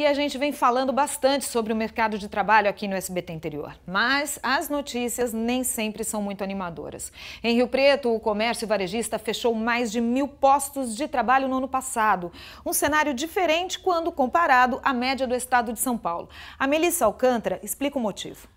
E a gente vem falando bastante sobre o mercado de trabalho aqui no SBT Interior. Mas as notícias nem sempre são muito animadoras. Em Rio Preto, o comércio varejista fechou mais de mil postos de trabalho no ano passado. Um cenário diferente quando comparado à média do estado de São Paulo. A Melissa Alcântara explica o motivo.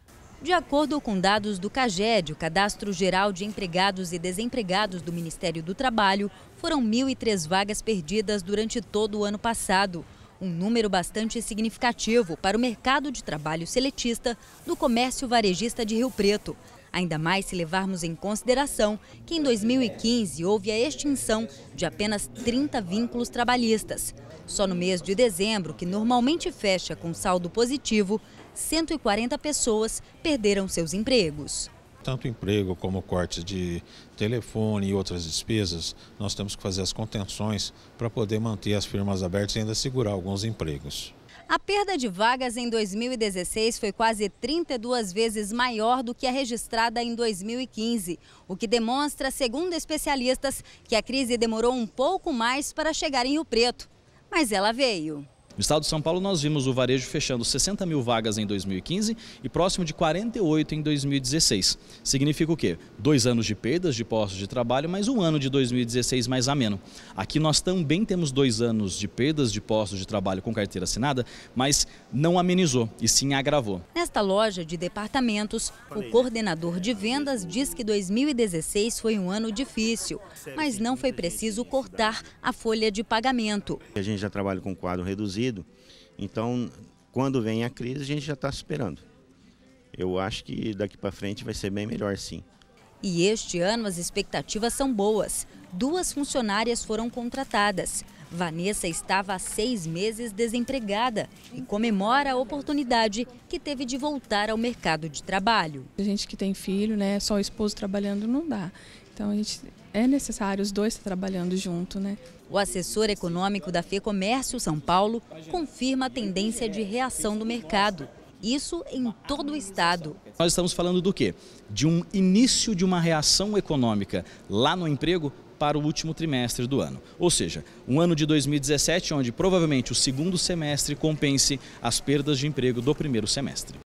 De acordo com dados do CAGED, o Cadastro Geral de Empregados e Desempregados do Ministério do Trabalho, foram 1.003 vagas perdidas durante todo o ano passado um número bastante significativo para o mercado de trabalho seletista do comércio varejista de Rio Preto. Ainda mais se levarmos em consideração que em 2015 houve a extinção de apenas 30 vínculos trabalhistas. Só no mês de dezembro, que normalmente fecha com saldo positivo, 140 pessoas perderam seus empregos tanto emprego como cortes de telefone e outras despesas, nós temos que fazer as contenções para poder manter as firmas abertas e ainda segurar alguns empregos. A perda de vagas em 2016 foi quase 32 vezes maior do que a registrada em 2015, o que demonstra, segundo especialistas, que a crise demorou um pouco mais para chegar em Rio Preto. Mas ela veio. No estado de São Paulo, nós vimos o varejo fechando 60 mil vagas em 2015 e próximo de 48 em 2016. Significa o quê? Dois anos de perdas de postos de trabalho, mas um ano de 2016 mais ameno. Aqui nós também temos dois anos de perdas de postos de trabalho com carteira assinada, mas não amenizou, e sim agravou. Nesta loja de departamentos, o né? coordenador de vendas diz que 2016 foi um ano difícil, mas não foi preciso cortar a folha de pagamento. A gente já trabalha com quadro reduzido então, quando vem a crise, a gente já está superando. Eu acho que daqui para frente vai ser bem melhor, sim. E este ano as expectativas são boas. Duas funcionárias foram contratadas. Vanessa estava há seis meses desempregada e comemora a oportunidade que teve de voltar ao mercado de trabalho. A gente que tem filho, né, só o esposo trabalhando não dá. Então a gente é necessário os dois trabalhando junto, né? O assessor econômico da FEComércio São Paulo confirma a tendência de reação do mercado. Isso em todo o estado. Nós estamos falando do quê? De um início de uma reação econômica lá no emprego para o último trimestre do ano. Ou seja, um ano de 2017 onde provavelmente o segundo semestre compense as perdas de emprego do primeiro semestre.